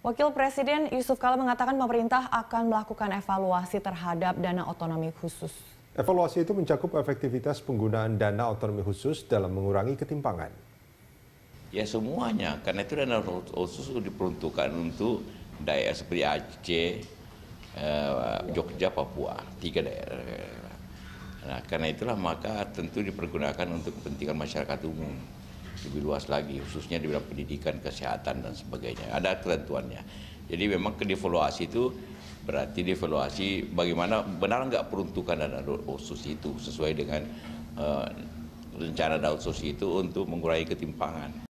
Wakil Presiden Yusuf Kala mengatakan pemerintah akan melakukan evaluasi terhadap dana otonomi khusus. Evaluasi itu mencakup efektivitas penggunaan dana otonomi khusus dalam mengurangi ketimpangan. Ya semuanya, karena itu dana khusus diperuntukkan untuk daerah seperti Aceh, eh, Jogja, Papua, tiga daerah. Nah, karena itulah maka tentu dipergunakan untuk kepentingan masyarakat umum lebih luas lagi khususnya di bidang pendidikan, kesehatan dan sebagainya. Ada ketentuannya. Jadi memang kedevaluasi itu berarti devaluasi bagaimana benar nggak peruntukan dana khusus itu sesuai dengan uh, rencana daud khusus itu untuk mengurangi ketimpangan.